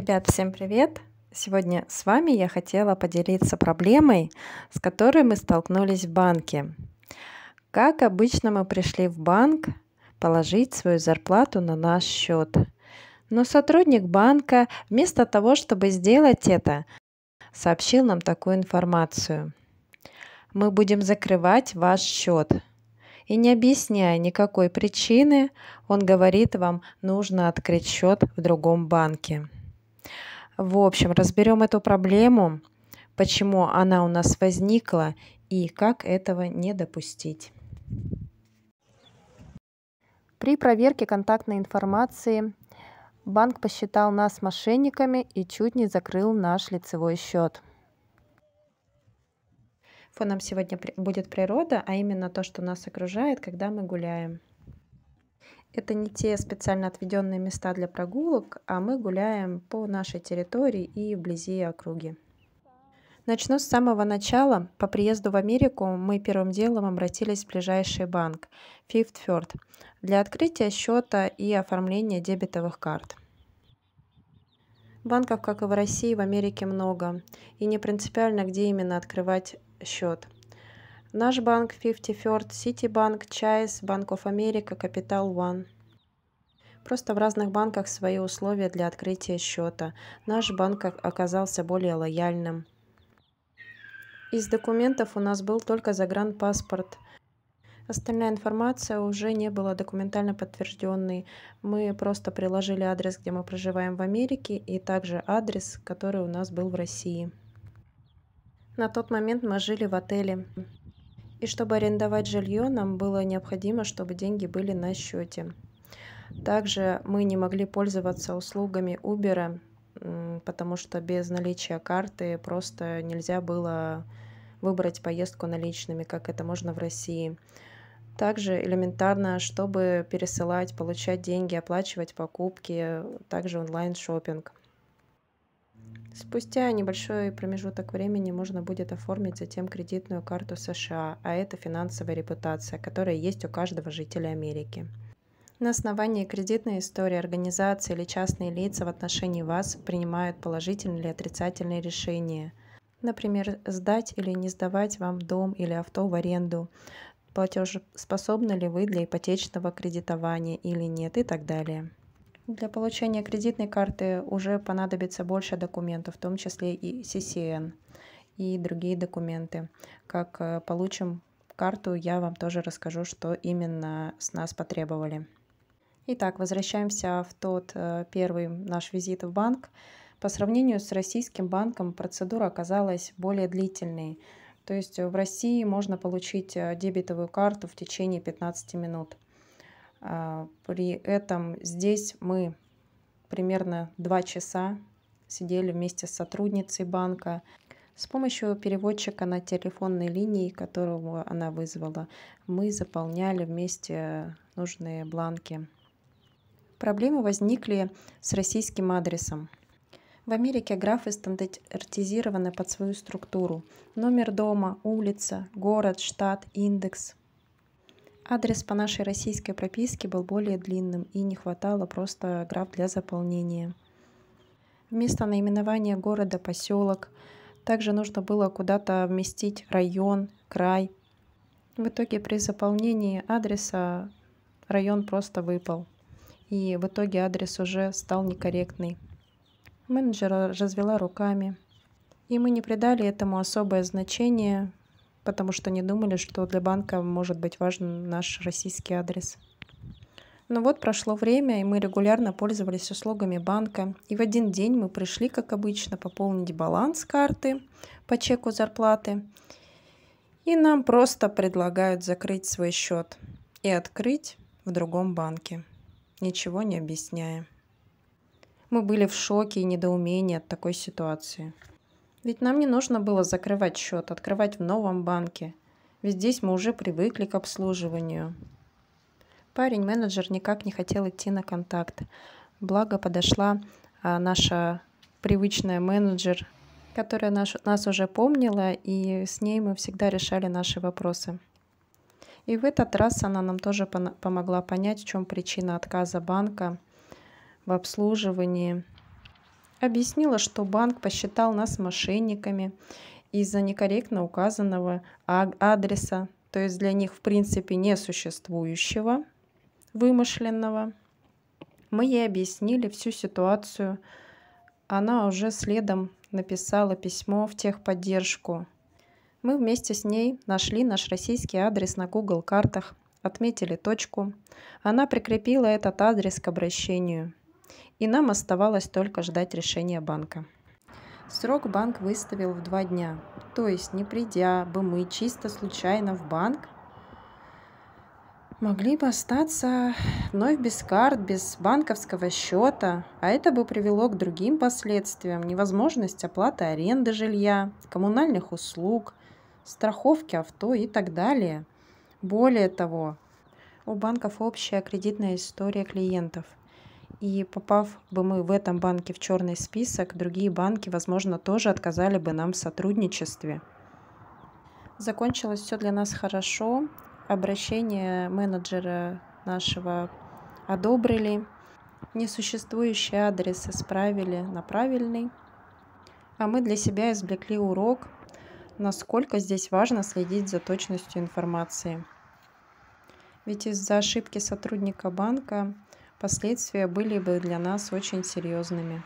Ребят, всем привет! Сегодня с вами я хотела поделиться проблемой, с которой мы столкнулись в банке. Как обычно мы пришли в банк положить свою зарплату на наш счет. Но сотрудник банка вместо того, чтобы сделать это, сообщил нам такую информацию. Мы будем закрывать ваш счет. И не объясняя никакой причины, он говорит вам, нужно открыть счет в другом банке. В общем, разберем эту проблему, почему она у нас возникла и как этого не допустить. При проверке контактной информации банк посчитал нас мошенниками и чуть не закрыл наш лицевой счет. Фоном сегодня будет природа, а именно то, что нас окружает, когда мы гуляем. Это не те специально отведенные места для прогулок, а мы гуляем по нашей территории и вблизи округи. Начну с самого начала. По приезду в Америку мы первым делом обратились в ближайший банк Fifth Third для открытия счета и оформления дебетовых карт. Банков, как и в России, в Америке много, и не принципиально, где именно открывать счет – Наш банк, 53rd, Ситибанк, Чайс, Банк of America, Capital One. Просто в разных банках свои условия для открытия счета. Наш банк оказался более лояльным. Из документов у нас был только загранпаспорт. Остальная информация уже не была документально подтвержденной. Мы просто приложили адрес, где мы проживаем в Америке, и также адрес, который у нас был в России. На тот момент мы жили в отеле. И чтобы арендовать жилье, нам было необходимо, чтобы деньги были на счете. Также мы не могли пользоваться услугами Uber, потому что без наличия карты просто нельзя было выбрать поездку наличными, как это можно в России. Также элементарно, чтобы пересылать, получать деньги, оплачивать покупки, также онлайн-шопинг – Спустя небольшой промежуток времени можно будет оформить затем кредитную карту США, а это финансовая репутация, которая есть у каждого жителя Америки. На основании кредитной истории организации или частные лица в отношении вас принимают положительные или отрицательные решения. Например, сдать или не сдавать вам дом или авто в аренду, платежеспособны ли вы для ипотечного кредитования или нет и так далее. Для получения кредитной карты уже понадобится больше документов, в том числе и CCN и другие документы. Как э, получим карту, я вам тоже расскажу, что именно с нас потребовали. Итак, возвращаемся в тот э, первый наш визит в банк. По сравнению с российским банком процедура оказалась более длительной. То есть в России можно получить э, дебетовую карту в течение 15 минут – а, при этом здесь мы примерно два часа сидели вместе с сотрудницей банка. С помощью переводчика на телефонной линии, которого она вызвала, мы заполняли вместе нужные бланки. Проблемы возникли с российским адресом. В Америке графы стандартизированы под свою структуру. Номер дома, улица, город, штат, индекс, Адрес по нашей российской прописке был более длинным и не хватало просто граф для заполнения. Вместо наименования города поселок также нужно было куда-то вместить район, край. В итоге при заполнении адреса район просто выпал. И в итоге адрес уже стал некорректный. Менеджер развела руками. И мы не придали этому особое значение, потому что не думали, что для банка может быть важен наш российский адрес. Но ну вот прошло время, и мы регулярно пользовались услугами банка. И в один день мы пришли, как обычно, пополнить баланс карты по чеку зарплаты. И нам просто предлагают закрыть свой счет и открыть в другом банке, ничего не объясняя. Мы были в шоке и недоумении от такой ситуации. Ведь нам не нужно было закрывать счет, открывать в новом банке. Ведь здесь мы уже привыкли к обслуживанию. Парень-менеджер никак не хотел идти на контакт. Благо подошла а, наша привычная менеджер, которая наш, нас уже помнила, и с ней мы всегда решали наши вопросы. И в этот раз она нам тоже помогла понять, в чем причина отказа банка в обслуживании – Объяснила, что банк посчитал нас мошенниками из-за некорректно указанного адреса, то есть для них в принципе несуществующего, вымышленного. Мы ей объяснили всю ситуацию. Она уже следом написала письмо в техподдержку. Мы вместе с ней нашли наш российский адрес на Google картах, отметили точку. Она прикрепила этот адрес к обращению и нам оставалось только ждать решения банка. Срок банк выставил в два дня, то есть не придя бы мы чисто случайно в банк, могли бы остаться вновь без карт, без банковского счета, а это бы привело к другим последствиям, невозможность оплаты аренды жилья, коммунальных услуг, страховки авто и так далее. Более того, у банков общая кредитная история клиентов – и попав бы мы в этом банке в черный список, другие банки, возможно, тоже отказали бы нам в сотрудничестве. Закончилось все для нас хорошо. Обращение менеджера нашего одобрили. Несуществующий адрес исправили на правильный. А мы для себя извлекли урок, насколько здесь важно следить за точностью информации. Ведь из-за ошибки сотрудника банка последствия были бы для нас очень серьезными